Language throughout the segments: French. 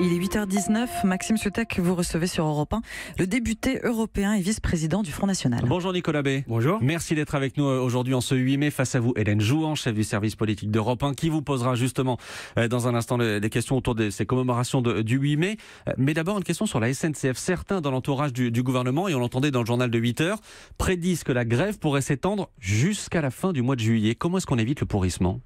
Il est 8h19. Maxime que vous recevez sur Europe 1 le député européen et vice-président du Front National. Bonjour Nicolas B. Bonjour. Merci d'être avec nous euh, aujourd'hui en ce 8 mai. Face à vous, Hélène Jouan, chef du service politique d'Europe 1, qui vous posera justement euh, dans un instant des questions autour de ces commémorations du 8 mai. Euh, mais d'abord, une question sur la SNCF. Certains dans l'entourage du, du gouvernement, et on l'entendait dans le journal de 8 h prédisent que la grève pourrait s'étendre jusqu'à la fin du mois de juillet. Comment est-ce qu'on évite le pourrissement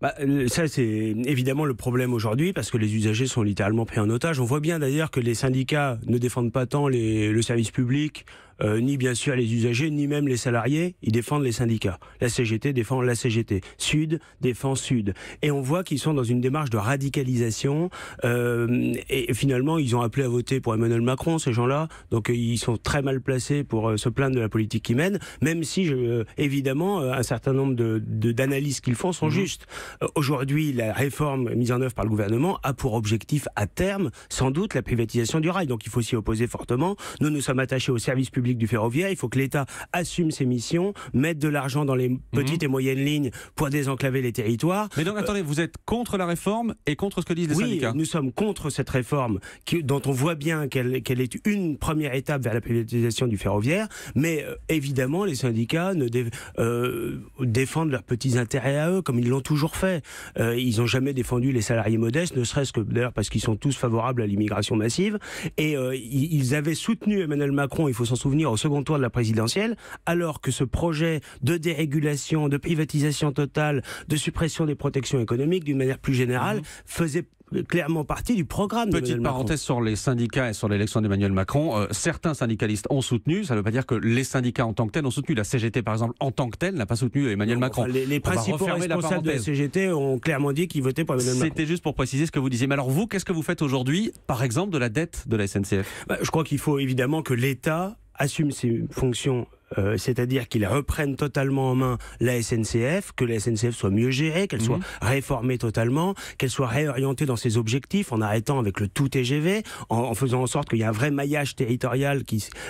bah, euh, ça, c'est évidemment le problème aujourd'hui parce que les usagers sont littéralement pris en otage. On voit bien d'ailleurs que les syndicats ne défendent pas tant les, le service public euh, ni bien sûr les usagers, ni même les salariés. Ils défendent les syndicats. La CGT défend la CGT. Sud défend Sud. Et on voit qu'ils sont dans une démarche de radicalisation. Euh, et finalement, ils ont appelé à voter pour Emmanuel Macron, ces gens-là. Donc euh, ils sont très mal placés pour euh, se plaindre de la politique qu'ils mènent, même si, je, évidemment, un certain nombre d'analyses de, d'analyses qu'ils font sont mhm. justes. Aujourd'hui, la réforme mise en œuvre par le gouvernement a pour objectif à terme, sans doute, la privatisation du rail. Donc il faut s'y opposer fortement. Nous nous sommes attachés au service public du ferroviaire. Il faut que l'État assume ses missions, mette de l'argent dans les petites et mhm. moyennes lignes pour désenclaver les territoires. Mais donc, attendez, vous êtes contre la réforme et contre ce que disent les syndicats Oui, nous sommes contre cette réforme dont on voit bien qu'elle est une première étape vers la privatisation du ferroviaire. Mais euh, évidemment, les syndicats ne euh, défendent leurs petits intérêts à eux, comme ils l'ont toujours fait. Euh, ils n'ont jamais défendu les salariés modestes, ne serait-ce que d'ailleurs parce qu'ils sont tous favorables à l'immigration massive. Et ils avaient soutenu Emmanuel Macron, il faut s'en souvenir, au second tour de la présidentielle, alors que ce projet de dérégulation, de privatisation totale, de suppression des protections économiques, d'une manière plus générale, mhm. faisait clairement partie du programme. Petite parenthèse sur les syndicats et sur l'élection d'Emmanuel Macron. Euh, certains syndicalistes ont soutenu, ça ne veut pas dire que les syndicats en tant que tels ont soutenu. La CGT, par exemple, en tant que telle, n'a pas soutenu Emmanuel Macron. les, principaux responsables de la CGT ont clairement dit qu'ils votaient pour Emmanuel Macron. C'était juste pour préciser ce que vous disiez. Mais alors vous, qu'est-ce que vous faites aujourd'hui, par exemple, de la dette de la SNCF bah, Je crois qu'il faut évidemment que l'État assume ses fonctions euh, c'est-à-dire qu'il reprenne totalement en main la SNCF, que la SNCF soit mieux gérée, qu'elle soit mhm. réformée totalement, qu'elle soit réorientée dans ses objectifs en arrêtant avec le tout TGV, en, faisant en sorte qu'il y ait un vrai maillage territorial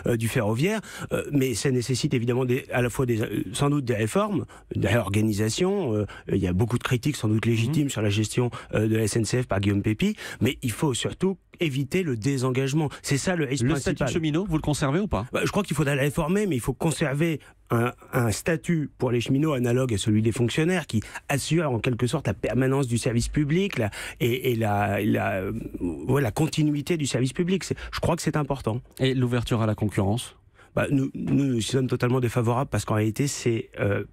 euh, du ferroviaire. Euh, mais ça nécessite évidemment des, à la fois des, sans doute des réformes, des réorganisations. il y a beaucoup de critiques sans doute légitimes mhm. sur la gestion de la SNCF par Guillaume Pépi, mais il faut surtout éviter le désengagement. C'est ça le, le principal. Le statut cheminot, vous le conservez ou pas bah, Je crois qu'il faudra la réformer, mais il faut conserver un, statut pour les cheminots analogue à celui des fonctionnaires qui assure en quelque sorte la permanence du service public et, la, la continuité du service public. Je crois que c'est important. Et l'ouverture à la concurrence bah, nous, nous, sommes totalement défavorables parce qu'en réalité, c'est euh,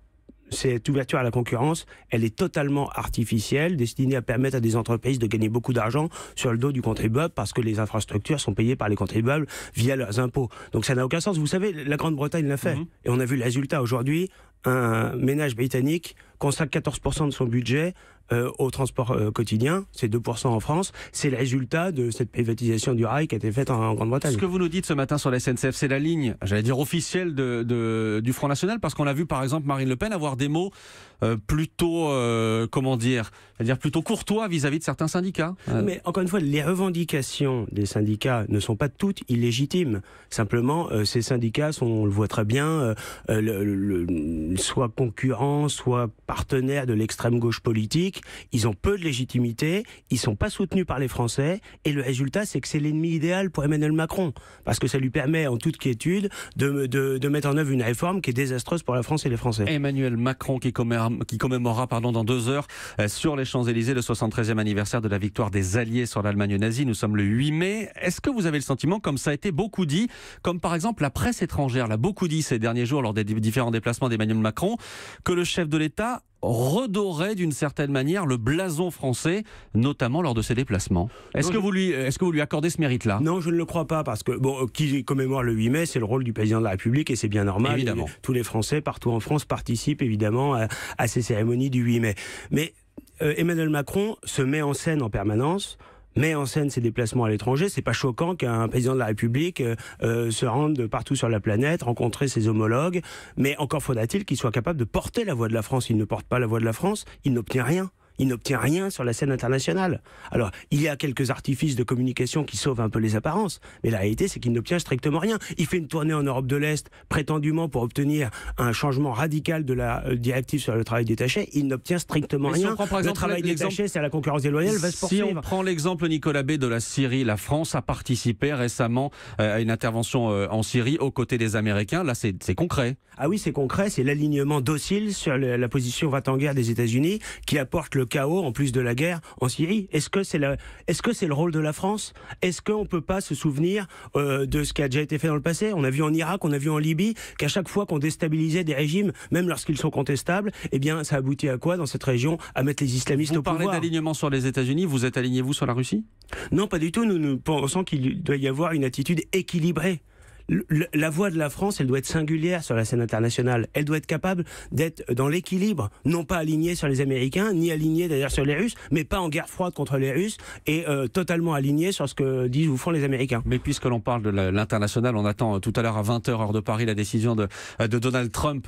cette ouverture à la concurrence, elle est totalement artificielle, destinée à permettre à des entreprises de gagner beaucoup d'argent sur le dos du contribuable parce que les infrastructures sont payées par les contribuables via leurs impôts. Donc ça n'a aucun sens. Vous savez, la Grande-Bretagne l'a fait. Mhm. Et on a vu le résultat aujourd'hui. Un ménage britannique consacre 14% de son budget euh, au transport euh, quotidien, c'est 2% en France, c'est le résultat de cette privatisation du rail qui a été faite en, Grande-Bretagne. Ce que vous nous dites ce matin sur la SNCF, c'est la ligne, j'allais dire officielle du Front National, parce qu'on a vu par exemple Marine Le Pen avoir des mots euh, plutôt, comment dire, dire plutôt courtois vis-à-vis de certains syndicats. Mais encore une fois, les revendications des syndicats ne sont pas toutes illégitimes. Simplement, ces syndicats sont, on le voit très bien, le, soit concurrents, soit partenaires de l'extrême gauche politique ils ont peu de légitimité, ils sont pas soutenus par les Français, et le résultat, c'est que c'est l'ennemi idéal pour Emmanuel Macron, parce que ça lui permet, en toute quiétude, de, mettre en œuvre une réforme qui est désastreuse pour la France et les Français. Emmanuel Macron qui, commémorera, pardon, dans deux heures euh, sur les Champs-Élysées le 73e anniversaire de la victoire des Alliés sur l'Allemagne nazie. Nous sommes le 8 mai. Est-ce que vous avez le sentiment, comme ça a été beaucoup dit, comme par exemple la presse étrangère l'a beaucoup dit ces derniers jours lors des différents déplacements d'Emmanuel Macron, que le chef de l'État redorer d'une certaine manière le blason français, notamment lors de ses déplacements. Est-ce que, vous lui, est que vous lui accordez ce mérite-là Non, je ne le crois pas, parce que bon, euh, qui commémore le 8 mai, c'est le rôle du président de la République et c'est bien normal. Évidemment. Tous les Français partout en France participent évidemment à, ces cérémonies du 8 mai. Mais euh, Emmanuel Macron se met en scène en permanence met en scène ses déplacements à l'étranger. C'est pas choquant qu'un président de la République euh, euh, se rende partout sur la planète, rencontrer ses homologues, mais encore faudra-t-il qu'il soit capable de porter la voix de la France. Il ne porte pas la voix de la France, il n'obtient rien il n'obtient rien sur la scène internationale. Alors, il y a quelques artifices de communication qui sauvent un peu les apparences, mais la réalité, c'est qu'il n'obtient strictement rien. Il fait une tournée en Europe de l'Est, prétendument pour obtenir un changement radical de la euh, directive sur le travail détaché. Il n'obtient strictement rien. Si le travail détaché, c'est la concurrence déloyale, va se poursuivre. Si on prend l'exemple Nicolas B de la Syrie, la France a participé récemment euh, à une intervention euh, en Syrie aux côtés des Américains. Là, c'est concret. Ah oui, c'est concret. C'est l'alignement docile sur la position va en guerre des États-Unis qui apporte le le chaos en plus de la guerre en Syrie Est-ce que c'est le rôle de la France Est-ce qu'on peut pas se souvenir euh, de ce qui a déjà été fait dans le passé On a vu en Irak, on a vu en Libye qu'à chaque fois qu'on déstabilisait des régimes, même lorsqu'ils sont contestables, eh bien ça aboutit à quoi dans cette région À mettre les islamistes au pouvoir. Vous parlez d'alignement sur les États-Unis. Vous êtes aligné vous sur la Russie Non, pas du tout. nous pensons qu'il doit y avoir une attitude équilibrée la voix de la France, elle doit être singulière sur la scène internationale. Elle doit être capable d'être dans l'équilibre, non pas alignée sur les Américains, ni alignée d'ailleurs sur les Russes, mais pas en guerre froide contre les Russes, et euh, totalement alignée sur ce que disent ou font les Américains. Mais puisque l'on parle de l'international, on attend euh, tout à l'heure à 20h heure de Paris la décision de, euh, Donald Trump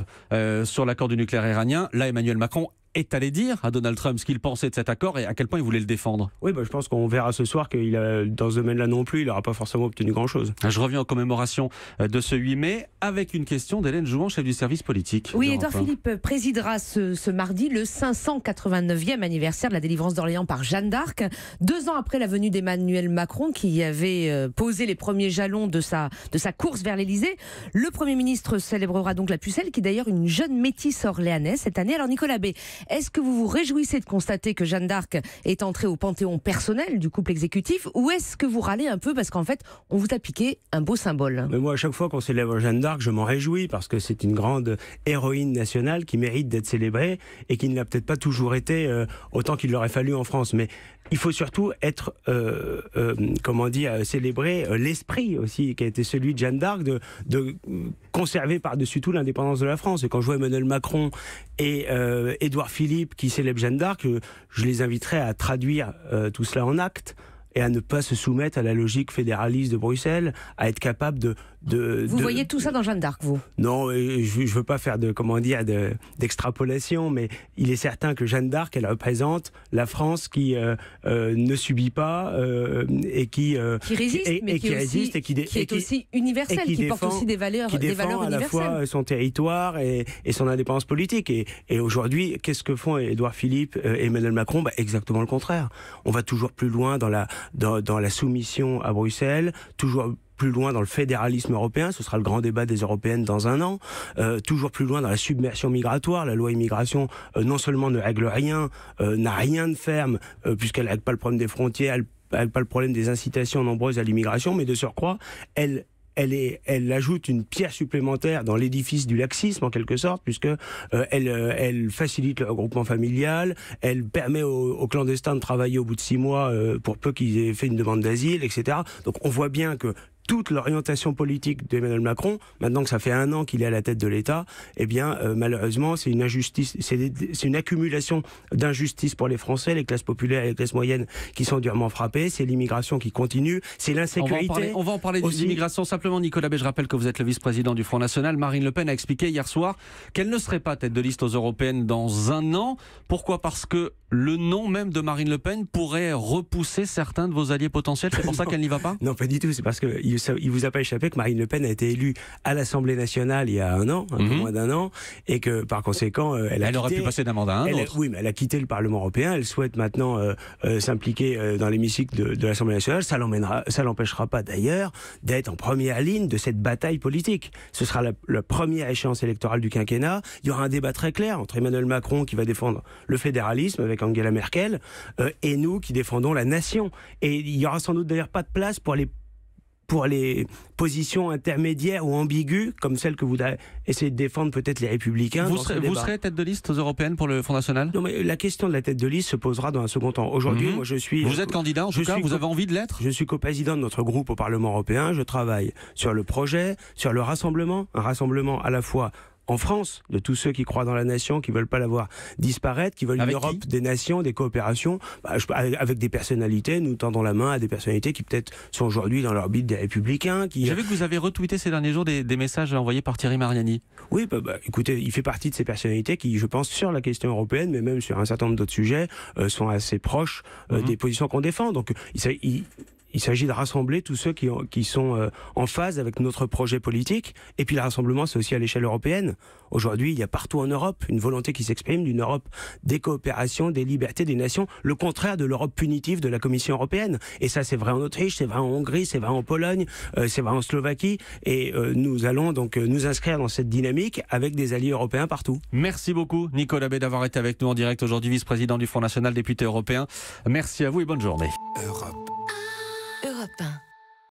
sur l'accord du nucléaire iranien. Là, Emmanuel Macron est allé dire à Donald Trump ce qu'il pensait de cet accord et à quel point il voulait le défendre. Oui, bah, je pense qu'on verra ce soir qu'il euh, dans ce domaine-là non plus, il n'aura pas forcément obtenu grand-chose. Ah, je reviens en commémoration euh, de ce 8 mai avec une question d'Hélène Jouan, chef du service politique. Oui, Edouard Philippe présidera ce, mardi le 589e anniversaire de la délivrance d'Orléans par Jeanne d'Arc, deux ans après la venue d'Emmanuel Macron qui avait euh, posé les premiers jalons de sa, de sa course vers l'Elysée. Le Premier ministre célébrera donc la pucelle, qui est d'ailleurs une jeune métisse orléanaise cette année. Alors Nicolas B, est-ce que vous vous réjouissez de constater que Jeanne d'Arc est entrée au panthéon personnel du couple exécutif ou est-ce que vous râlez un peu parce qu'en fait, on vous a piqué un beau symbole Mais Moi, à chaque fois qu'on célèbre Jeanne d'Arc, je m'en réjouis parce que c'est une grande héroïne nationale qui mérite d'être célébrée et qui ne l'a peut-être pas toujours été euh, autant qu'il l'aurait fallu en France. Mais il faut surtout être, euh, euh, comment dit, euh, célébrer l'esprit aussi, qui a été celui de Jeanne d'Arc, de, de, conserver par-dessus tout l'indépendance de la France. Et quand je vois Emmanuel Macron et Édouard Philippe qui célèbrent Jeanne d'Arc, je les inviterai à traduire tout cela en actes et à ne pas se soumettre à la logique fédéraliste de Bruxelles, à être capable de, vous voyez tout ça dans Jeanne d'Arc, vous Non, je ne veux pas faire de comment dire d'extrapolation, mais il est certain que Jeanne d'Arc, elle représente la France qui euh, euh, ne subit pas euh, et qui qui résiste, et, mais qui, résiste et qui, est aussi universelle, qui, porte aussi des valeurs, qui défend des à la fois son territoire et, son indépendance politique. Et, aujourd'hui, qu'est-ce que font Édouard Philippe et Emmanuel Macron bah, Exactement le contraire. On va toujours plus loin dans la dans, dans la soumission à Bruxelles, toujours plus loin dans le fédéralisme européen, ce sera le grand débat des européennes dans un an, euh, toujours plus loin dans la submersion migratoire, la loi immigration euh, non seulement ne règle rien, euh, n'a rien de ferme, puisqu'elle n'a pas le problème des frontières, elle n'a pas le problème des incitations nombreuses à l'immigration, mais de surcroît, elle elle, est, elle ajoute une pierre supplémentaire dans l'édifice du laxisme en quelque sorte, puisque elle, elle, facilite le regroupement familial, elle permet aux, clandestins de travailler au bout de six mois pour peu qu'ils aient fait une demande d'asile, etc. Donc on voit bien que toute l'orientation politique d'Emmanuel Macron, maintenant que ça fait un an qu'il est à la tête de l'État, eh bien, euh, malheureusement, c'est une injustice, c'est une accumulation d'injustices pour les Français, les classes populaires et les classes moyennes qui sont durement frappées, c'est l'immigration qui continue, c'est l'insécurité. On va en parler, de l'immigration. Simplement, Nicolas Bé, je rappelle que vous êtes le vice-président du Front National. Marine Le Pen a expliqué hier soir qu'elle ne serait pas tête de liste aux européennes dans un an. Pourquoi Parce que le nom même de Marine Le Pen pourrait repousser certains de vos alliés potentiels. C'est pour ça qu'elle n'y va pas Non, pas du tout. C'est parce que il, ne vous a pas échappé que Marine Le Pen a été élue à l'Assemblée nationale il y a un an, un peu mhm. moins d'un an, et que par conséquent, euh, elle, a quitté, pu passer d'un mandat à Oui, elle a quitté le Parlement européen. Elle souhaite maintenant euh, euh, s'impliquer dans l'hémicycle de, l'Assemblée nationale. Ça l'emmènera, ça l'empêchera pas d'ailleurs d'être en première ligne de cette bataille politique. Ce sera la, première échéance électorale du quinquennat. Il y aura un débat très clair entre Emmanuel Macron qui va défendre le fédéralisme avec Angela Merkel et nous qui défendons la nation. Et il y aura sans doute d'ailleurs pas de place pour les pour les positions intermédiaires ou ambiguës, comme celle que vous essayez de défendre peut-être les républicains. Vous, serez, tête de liste aux européennes pour le Front National Non, mais la question de la tête de liste se posera dans un second temps. Aujourd'hui, mhm. moi je suis... Vous êtes candidat en je tout cas, vous avez envie de l'être Je suis coprésident de notre groupe au Parlement européen, je travaille sur le projet, sur le rassemblement, un rassemblement à la fois en France, de tous ceux qui croient dans la nation, qui veulent pas la voir disparaître, qui veulent une Europe des nations, des coopérations, bah, avec des personnalités, nous tendons la main à des personnalités qui peut-être sont aujourd'hui dans l'orbite des républicains. Qui... J'ai vu que vous avez retweeté ces derniers jours des, messages envoyés par Thierry Mariani. Oui, bah, bah, écoutez, il fait partie de ces personnalités qui, je pense, sur la question européenne, mais même sur un certain nombre d'autres sujets, euh, sont assez proches euh, mhm. des positions qu'on défend. Donc, il il s'agit de rassembler tous ceux qui, qui sont euh, en phase avec notre projet politique. Et puis le rassemblement, c'est aussi à l'échelle européenne. Aujourd'hui, il y a partout en Europe une volonté qui s'exprime d'une Europe des coopérations, des libertés, des nations, le contraire de l'Europe punitive de la Commission européenne. Et ça, c'est vrai en Autriche, c'est vrai en Hongrie, c'est vrai en Pologne, euh, c'est vrai en Slovaquie. Et euh, nous allons donc nous inscrire dans cette dynamique avec des alliés européens partout. Merci beaucoup, Nicolas Bé, d'avoir été avec nous en direct aujourd'hui, vice-président du Front National, député européen. Merci à vous et bonne journée. 아깝다.